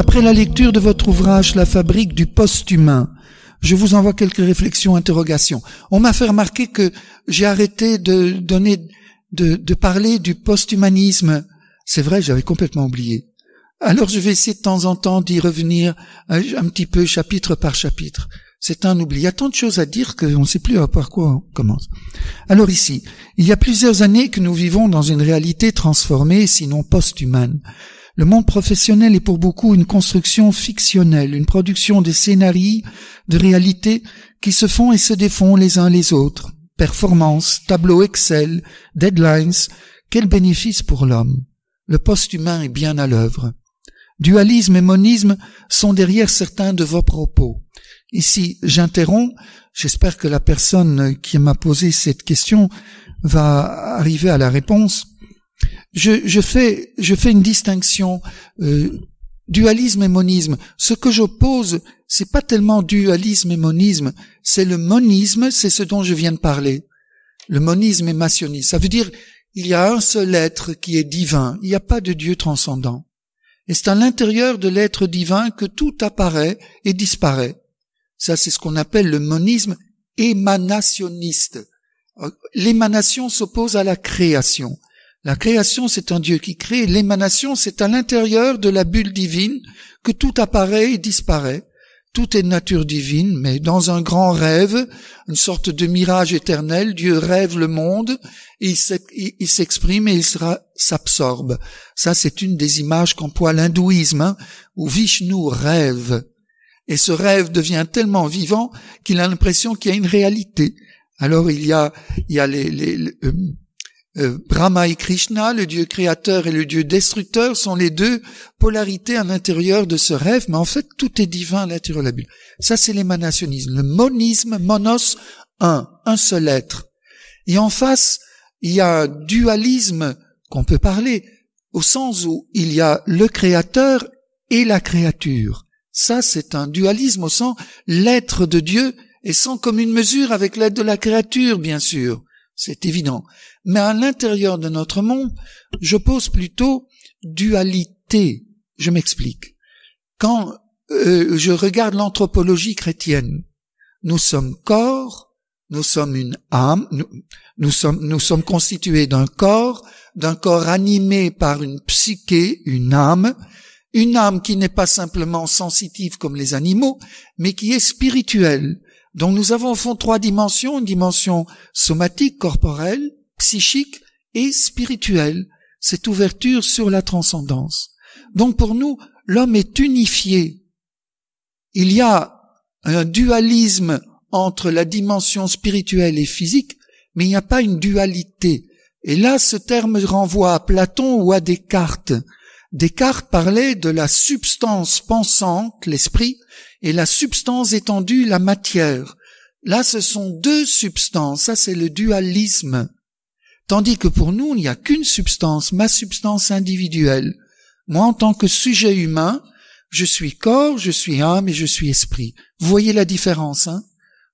Après la lecture de votre ouvrage La fabrique du post-humain, je vous envoie quelques réflexions, interrogations. On m'a fait remarquer que j'ai arrêté de donner, de, parler du post-humanisme. C'est vrai, j'avais complètement oublié. Alors je vais essayer de temps en temps d'y revenir un, petit peu chapitre par chapitre. C'est un oubli. Il y a tant de choses à dire qu'on ne sait plus par quoi on commence. Alors ici, il y a plusieurs années que nous vivons dans une réalité transformée, sinon post-humane. Le monde professionnel est pour beaucoup une construction fictionnelle, une production de scénarii, de réalités qui se font et se défont les uns les autres. Performance, tableau Excel, deadlines, quel bénéfice pour l'homme. Le poste humain est bien à l'œuvre. Dualisme et monisme sont derrière certains de vos propos. Ici, j'interromps. J'espère que la personne qui m'a posé cette question va arriver à la réponse. Je, fais, une distinction euh, dualisme et monisme. Ce que j'oppose, c'est pas tellement dualisme et monisme, c'est le monisme, c'est ce dont je viens de parler. Le monisme est Ça veut dire il y a un seul être qui est divin. Il n'y a pas de Dieu transcendant. Et c'est à l'intérieur de l'être divin que tout apparaît et disparaît. Ça, c'est ce qu'on appelle le monisme émanationniste. Euh, l'émanation s'oppose à la création. La création, c'est un Dieu qui crée, l'émanation, c'est à l'intérieur de la bulle divine que tout apparaît et disparaît. Tout est de nature divine, mais dans un grand rêve, une sorte de mirage éternel, Dieu rêve le monde, et il s'exprime et il s'absorbe. Ça, c'est une des images qu'emploie l'hindouisme, hein, où Vishnu rêve. Et ce rêve devient tellement vivant qu'il a l'impression qu'il y a une réalité. Alors il y a, il y a les euh, euh, Brahma et Krishna, le Dieu créateur et le Dieu destructeur, sont les deux polarités à l'intérieur de ce rêve, mais en fait tout est divin à l'intérieur de la Bible. Ça c'est l'émanationnisme, le monisme, monos, un, un seul être. Et en face, il y a un dualisme qu'on peut parler, au sens où il y a le créateur et la créature. Ça c'est un dualisme au sens l'être de Dieu et sans commune mesure avec l'aide de la créature, bien sûr c'est évident. Mais à l'intérieur de notre monde, je pose plutôt dualité. Je m'explique. Quand euh, je regarde l'anthropologie chrétienne, nous sommes corps, nous sommes une âme, nous, sommes, nous sommes constitués d'un corps, d'un corps animé par une psyché, une âme, une âme qui n'est pas simplement sensitive comme les animaux, mais qui est spirituelle, donc nous avons au fond trois dimensions, une dimension somatique, corporelle, psychique et spirituelle, cette ouverture sur la transcendance. Donc pour nous, l'homme est unifié. Il y a un dualisme entre la dimension spirituelle et physique, mais il n'y a pas une dualité. Et là, ce terme renvoie à Platon ou à Descartes. Descartes parlait de la substance pensante, l'esprit, et la substance étendue, la matière. Là, ce sont deux substances, ça c'est le dualisme. Tandis que pour nous, il n'y a qu'une substance, ma substance individuelle. Moi, en tant que sujet humain, je suis corps, je suis âme et je suis esprit. Vous voyez la différence, hein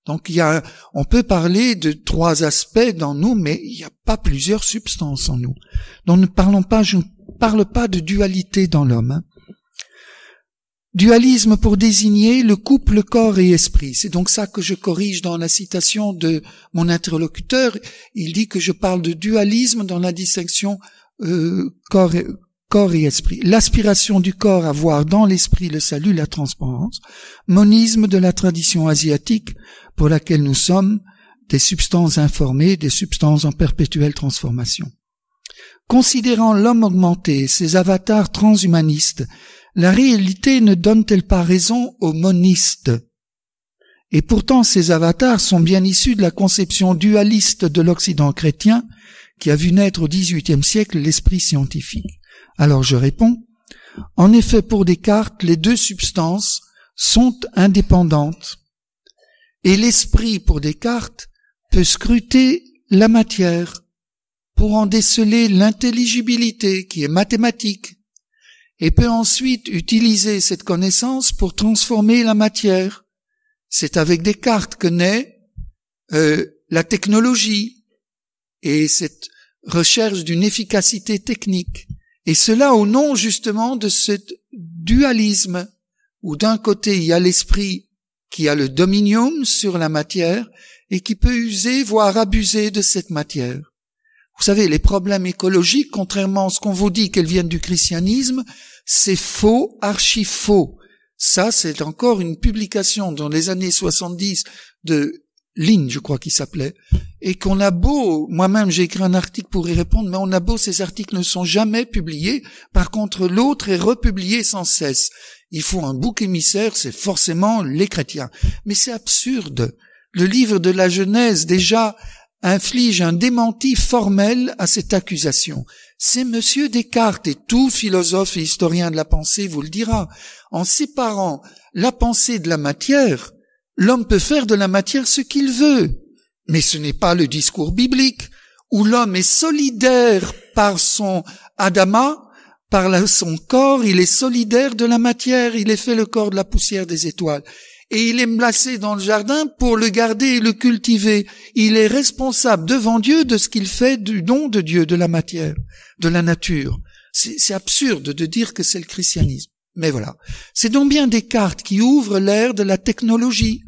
Donc il y a, on peut parler de trois aspects dans nous, mais il n'y a pas plusieurs substances en nous. Donc ne parlons pas, je ne parle pas de dualité dans l'homme. Hein dualisme pour désigner le couple corps et esprit. C'est donc ça que je corrige dans la citation de mon interlocuteur. Il dit que je parle de dualisme dans la distinction euh, corps, corps et esprit. L'aspiration du corps à voir dans l'esprit le salut, la transparence. Monisme de la tradition asiatique pour laquelle nous sommes des substances informées, des substances en perpétuelle transformation. Considérant l'homme augmenté, ses avatars transhumanistes la réalité ne donne-t-elle pas raison aux monistes Et pourtant ces avatars sont bien issus de la conception dualiste de l'Occident chrétien qui a vu naître au XVIIIe siècle l'esprit scientifique. Alors je réponds, en effet pour Descartes, les deux substances sont indépendantes et l'esprit pour Descartes peut scruter la matière pour en déceler l'intelligibilité qui est mathématique et peut ensuite utiliser cette connaissance pour transformer la matière. C'est avec Descartes que naît euh, la technologie et cette recherche d'une efficacité technique. Et cela au nom justement de ce dualisme où d'un côté il y a l'esprit qui a le dominium sur la matière et qui peut user, voire abuser de cette matière. Vous savez, les problèmes écologiques, contrairement à ce qu'on vous dit qu'elles viennent du christianisme, c'est faux, archi faux. Ça, c'est encore une publication dans les années 70 de Lynn, je crois qu'il s'appelait, et qu'on a beau, moi-même j'ai écrit un article pour y répondre, mais on a beau, ces articles ne sont jamais publiés, par contre l'autre est republié sans cesse. Il faut un bouc émissaire, c'est forcément les chrétiens. Mais c'est absurde. Le livre de la Genèse, déjà, inflige un démenti formel à cette accusation. C'est monsieur Descartes et tout philosophe et historien de la pensée vous le dira. En séparant la pensée de la matière, l'homme peut faire de la matière ce qu'il veut. Mais ce n'est pas le discours biblique où l'homme est solidaire par son Adama, par son corps, il est solidaire de la matière, il est fait le corps de la poussière des étoiles et il est placé dans le jardin pour le garder et le cultiver. Il est responsable devant Dieu de ce qu'il fait du don de Dieu, de la matière, de la nature. C'est absurde de dire que c'est le christianisme. Mais voilà. C'est donc bien Descartes qui ouvre l'ère de la technologie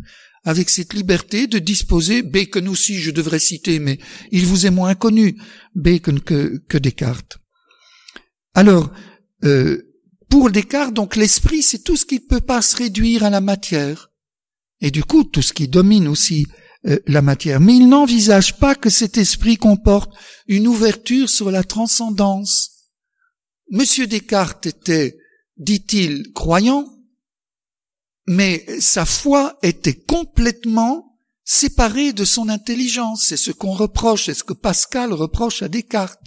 avec cette liberté de disposer, Bacon aussi je devrais citer, mais il vous est moins connu, Bacon que, que Descartes. Alors, euh, pour Descartes, donc l'esprit, c'est tout ce qui ne peut pas se réduire à la matière, et du coup tout ce qui domine aussi euh, la matière. Mais il n'envisage pas que cet esprit comporte une ouverture sur la transcendance. Monsieur Descartes était, dit-il, croyant, mais sa foi était complètement séparée de son intelligence. C'est ce qu'on reproche, c'est ce que Pascal reproche à Descartes,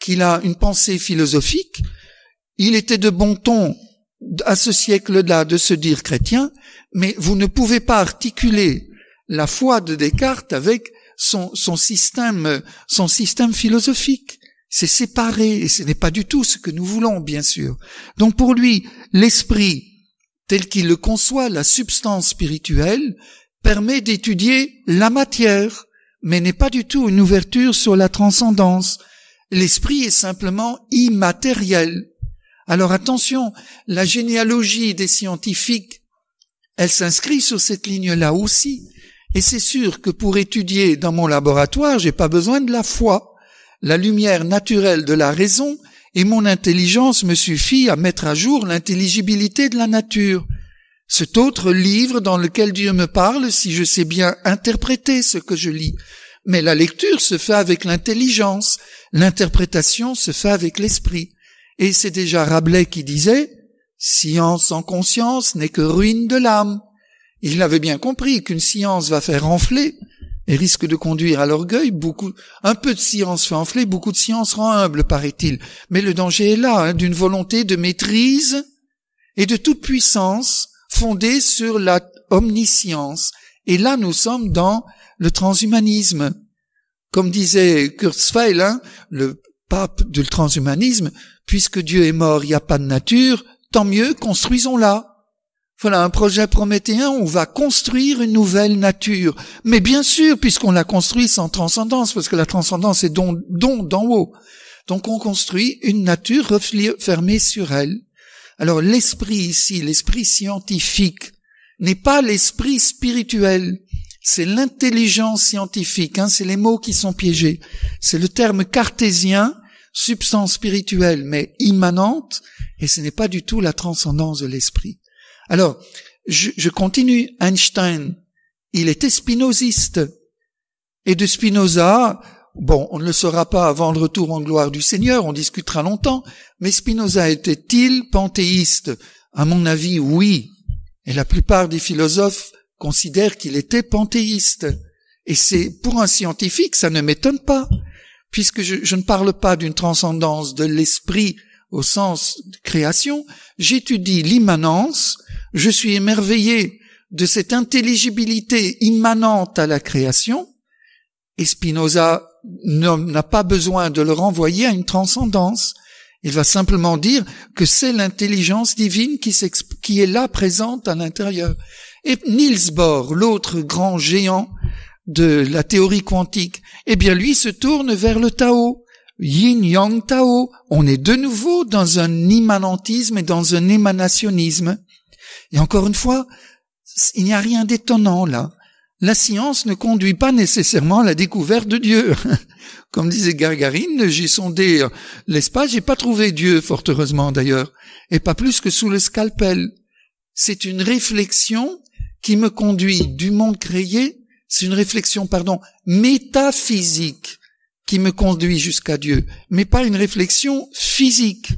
qu'il a une pensée philosophique, il était de bon ton à ce siècle-là de se dire chrétien, mais vous ne pouvez pas articuler la foi de Descartes avec son, son système, son système philosophique. C'est séparé et ce n'est pas du tout ce que nous voulons, bien sûr. Donc pour lui, l'esprit tel qu'il le conçoit, la substance spirituelle, permet d'étudier la matière, mais n'est pas du tout une ouverture sur la transcendance. L'esprit est simplement immatériel. Alors attention, la généalogie des scientifiques, elle s'inscrit sur cette ligne-là aussi. Et c'est sûr que pour étudier dans mon laboratoire, j'ai pas besoin de la foi. La lumière naturelle de la raison et mon intelligence me suffit à mettre à jour l'intelligibilité de la nature. Cet autre livre dans lequel Dieu me parle, si je sais bien interpréter ce que je lis. Mais la lecture se fait avec l'intelligence, l'interprétation se fait avec l'esprit. Et c'est déjà Rabelais qui disait, science sans conscience n'est que ruine de l'âme. Il avait bien compris qu'une science va faire enfler et risque de conduire à l'orgueil. Beaucoup, un peu de science fait enfler, beaucoup de science rend humble, paraît-il. Mais le danger est là, hein, d'une volonté de maîtrise et de toute puissance fondée sur la omniscience. Et là, nous sommes dans le transhumanisme. Comme disait Kurzweil, hein, le Pape du transhumanisme, puisque Dieu est mort, il n'y a pas de nature, tant mieux, construisons-la. Voilà un projet prométhéen, on va construire une nouvelle nature. Mais bien sûr, puisqu'on la construit sans transcendance, parce que la transcendance est don, don d'en haut. Donc on construit une nature fermée sur elle. Alors l'esprit ici, l'esprit scientifique, n'est pas l'esprit spirituel c'est l'intelligence scientifique, hein, c'est les mots qui sont piégés. C'est le terme cartésien, substance spirituelle, mais immanente, et ce n'est pas du tout la transcendance de l'esprit. Alors, je, je continue, Einstein, il était spinoziste. Et de Spinoza, Bon, on ne le saura pas avant le retour en gloire du Seigneur, on discutera longtemps, mais Spinoza était-il panthéiste À mon avis, oui. Et la plupart des philosophes considère qu'il était panthéiste. Et c'est pour un scientifique, ça ne m'étonne pas, puisque je, ne parle pas d'une transcendance de l'esprit au sens de création, j'étudie l'immanence, je suis émerveillé de cette intelligibilité immanente à la création, et Spinoza n'a pas besoin de le renvoyer à une transcendance. Il va simplement dire que c'est l'intelligence divine qui, qui est là présente à l'intérieur. Et Niels Bohr, l'autre grand géant de la théorie quantique, eh bien lui se tourne vers le Tao. Yin Yang Tao, on est de nouveau dans un immanentisme et dans un émanationnisme. Et encore une fois, il n'y a rien d'étonnant là. La science ne conduit pas nécessairement à la découverte de Dieu. Comme disait Gargarine, j'ai sondé l'espace, j'ai pas trouvé Dieu, fort heureusement d'ailleurs, et pas plus que sous le scalpel. C'est une réflexion qui me conduit du monde créé, c'est une réflexion, pardon, métaphysique qui me conduit jusqu'à Dieu, mais pas une réflexion physique.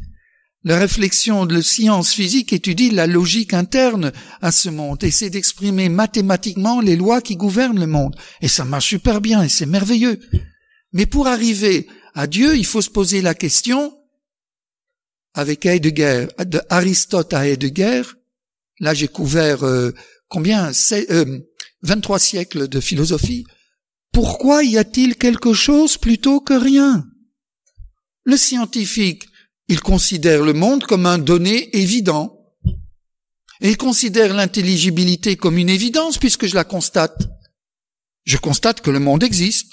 La réflexion de la science physique étudie la logique interne à ce monde, et c'est d'exprimer mathématiquement les lois qui gouvernent le monde. Et ça marche super bien, et c'est merveilleux. Mais pour arriver à Dieu, il faut se poser la question, avec Heidegger, de Aristote à Heidegger, là j'ai couvert euh, combien 23 euh, siècles de philosophie, pourquoi y a-t-il quelque chose plutôt que rien Le scientifique, il considère le monde comme un donné évident. Et il considère l'intelligibilité comme une évidence puisque je la constate. Je constate que le monde existe.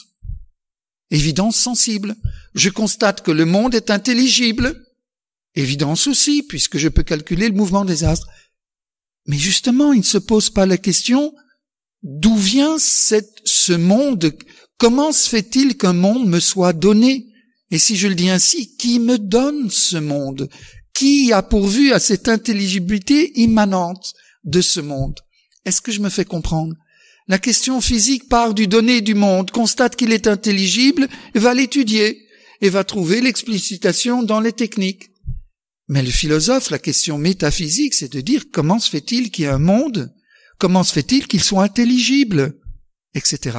Évidence sensible. Je constate que le monde est intelligible. Évidence aussi, puisque je peux calculer le mouvement des astres. Mais justement, il ne se pose pas la question d'où vient ce monde, comment se fait-il qu'un monde me soit donné Et si je le dis ainsi, qui me donne ce monde Qui a pourvu à cette intelligibilité immanente de ce monde Est-ce que je me fais comprendre La question physique part du donné du monde, constate qu'il est intelligible, va l'étudier et va trouver l'explicitation dans les techniques. Mais le philosophe, la question métaphysique, c'est de dire comment se fait-il qu'il y ait un monde, comment se fait-il qu'il soit intelligible etc.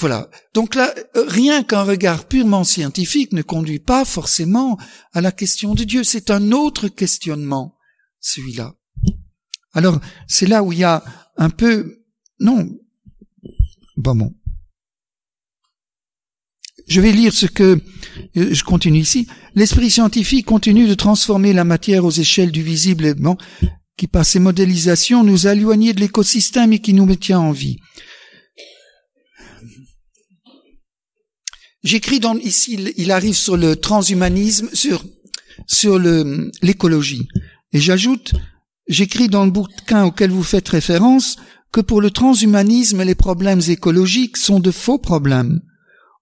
Voilà. Donc là, rien qu'un regard purement scientifique ne conduit pas forcément à la question de Dieu. C'est un autre questionnement, celui-là. Alors, c'est là où il y a un peu, non, bon, bon je vais lire ce que euh, je continue ici. L'esprit scientifique continue de transformer la matière aux échelles du visible qui par ses modélisations nous a éloignés de l'écosystème et qui nous maintient en vie. J'écris dans, ici, il arrive sur le transhumanisme, sur, sur le, l'écologie. Et j'ajoute, j'écris dans le bouquin auquel vous faites référence, que pour le transhumanisme, les problèmes écologiques sont de faux problèmes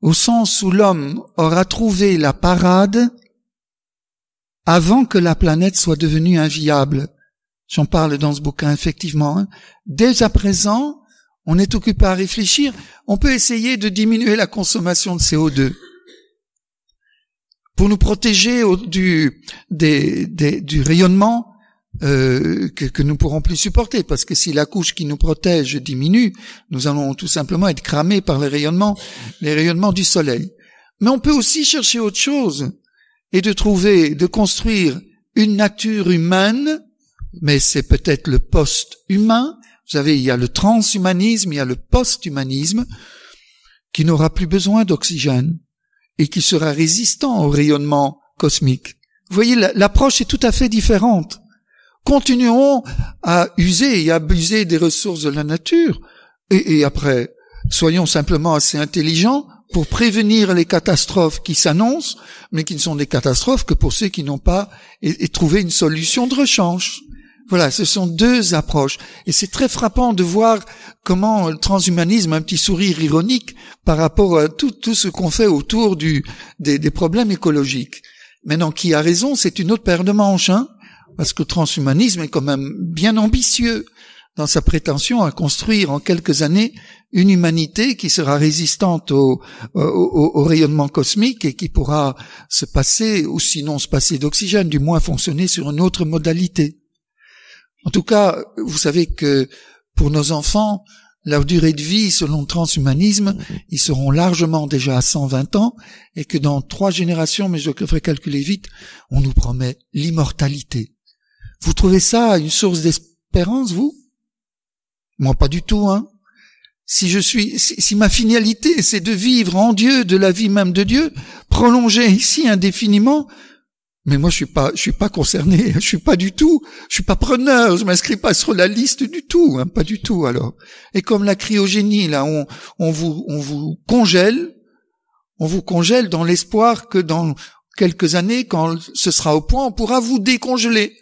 au sens où l'homme aura trouvé la parade avant que la planète soit devenue inviable. J'en parle dans ce bouquin, effectivement. Hein. Dès à présent, on est occupé à réfléchir, on peut essayer de diminuer la consommation de CO2 pour nous protéger du rayonnement euh, que, que, nous pourrons plus supporter, parce que si la couche qui nous protège diminue, nous allons tout simplement être cramés par les rayonnements, les rayonnements du soleil. Mais on peut aussi chercher autre chose et de trouver, de construire une nature humaine, mais c'est peut-être le post-humain. Vous savez, il y a le transhumanisme, il y a le post-humanisme, qui n'aura plus besoin d'oxygène et qui sera résistant au rayonnement cosmique. Vous voyez, l'approche est tout à fait différente. Continuons à user et abuser des ressources de la nature. Et, après, soyons simplement assez intelligents pour prévenir les catastrophes qui s'annoncent, mais qui ne sont des catastrophes que pour ceux qui n'ont pas et, trouvé une solution de rechange. Voilà, ce sont deux approches. Et c'est très frappant de voir comment le transhumanisme, a un petit sourire ironique par rapport à tout, tout ce qu'on fait autour du, des, des, problèmes écologiques. Maintenant, qui a raison, c'est une autre paire de manches. Hein parce que transhumanisme est quand même bien ambitieux dans sa prétention à construire en quelques années une humanité qui sera résistante au, au rayonnement cosmique et qui pourra se passer, ou sinon se passer d'oxygène, du moins fonctionner sur une autre modalité. En tout cas, vous savez que pour nos enfants, leur durée de vie, selon le transhumanisme, ils seront largement déjà à 120 ans, et que dans trois générations, mais je ferai calculer vite, on nous promet l'immortalité. Vous trouvez ça une source d'espérance, vous Moi, pas du tout, hein. Si je suis, si, ma finalité, c'est de vivre en Dieu, de la vie même de Dieu, prolongée ici indéfiniment, mais moi, je suis pas, je suis pas concerné, je suis pas du tout, je suis pas preneur, je m'inscris pas sur la liste du tout, hein, pas du tout alors. Et comme la cryogénie, là, on, on vous, on vous congèle, on vous congèle dans l'espoir que dans quelques années, quand ce sera au point, on pourra vous décongeler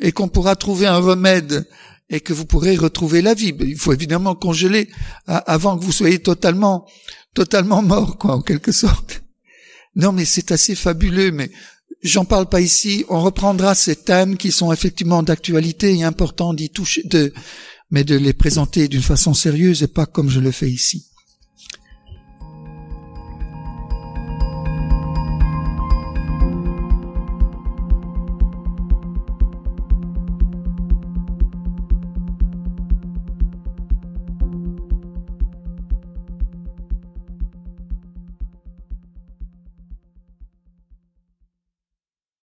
et qu'on pourra trouver un remède et que vous pourrez retrouver la vie. Il faut évidemment congeler avant que vous soyez totalement, totalement mort, quoi, en quelque sorte. Non, mais c'est assez fabuleux, mais j'en parle pas ici. On reprendra ces thèmes qui sont effectivement d'actualité et importants d'y toucher, de, mais de les présenter d'une façon sérieuse et pas comme je le fais ici.